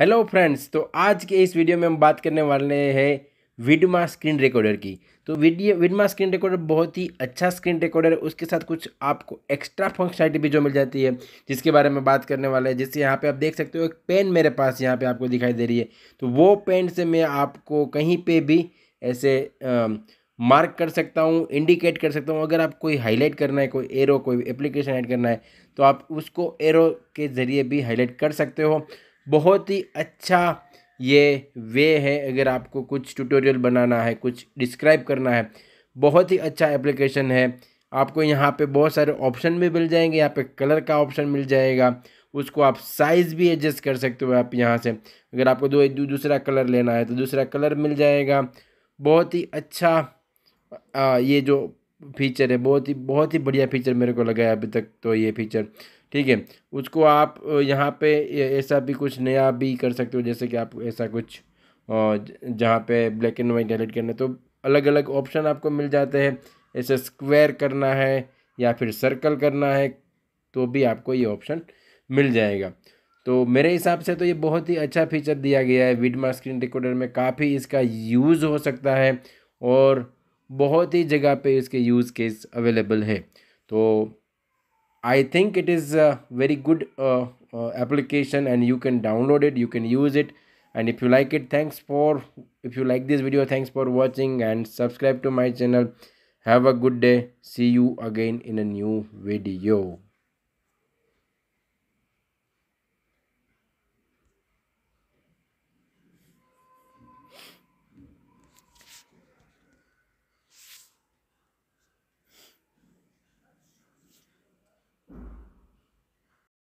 hello friends तो आज के इस वीडियो में हम बात करने वाले हैं विडमा स्क्रीन रिकॉर्डर की तो वीडियो विडमा स्क्रीन रिकॉर्डर बहुत ही अच्छा स्क्रीन रिकॉर्डर है उसके साथ कुछ आपको एक्स्ट्रा फंक्शनलिटी भी जो मिल जाती है जिसके बारे में बात करने वाले हैं जैसे यहाँ पे आप देख सकते हो एक पेन मेरे पास यहाँ पर आपको दिखाई दे रही है तो वो पेन से मैं आपको कहीं पर भी ऐसे आ, मार्क कर सकता हूँ इंडिकेट कर सकता हूँ अगर आप कोई हाईलाइट करना है कोई एरो कोई एप्लीकेशन ऐड करना है तो आप उसको एरो के ज़रिए भी हाईलाइट कर सकते हो बहुत ही अच्छा ये वे है अगर आपको कुछ ट्यूटोरियल बनाना है कुछ डिस्क्राइब करना है बहुत ही अच्छा एप्लीकेशन है आपको यहाँ पे बहुत सारे ऑप्शन भी मिल जाएंगे यहाँ पे कलर का ऑप्शन मिल जाएगा उसको आप साइज़ भी एडजस्ट कर सकते हो आप यहाँ से अगर आपको दो दूसरा कलर लेना है तो दूसरा कलर मिल जाएगा बहुत ही अच्छा आ, ये जो फीचर है बहुत ही बहुत ही बढ़िया फीचर मेरे को लगा है अभी तक तो ये फीचर ठीक है उसको आप यहाँ पे ऐसा भी कुछ नया भी कर सकते हो जैसे कि आप ऐसा कुछ जहाँ पे ब्लैक एंड वाइट हाईलाइट करना है तो अलग अलग ऑप्शन आपको मिल जाते हैं ऐसे स्क्वायर करना है या फिर सर्कल करना है तो भी आपको ये ऑप्शन मिल जाएगा तो मेरे हिसाब से तो ये बहुत ही अच्छा फीचर दिया गया है विडमा स्क्रीन रिकॉर्डर में काफ़ी इसका यूज़ हो सकता है और बहुत ही जगह पे इसके यूज़ केस अवेलेबल है तो I think it is a very good application and you can download it you can use it and if you like it thanks for if you like this video thanks for watching and subscribe to my channel have a good day see you again in a new video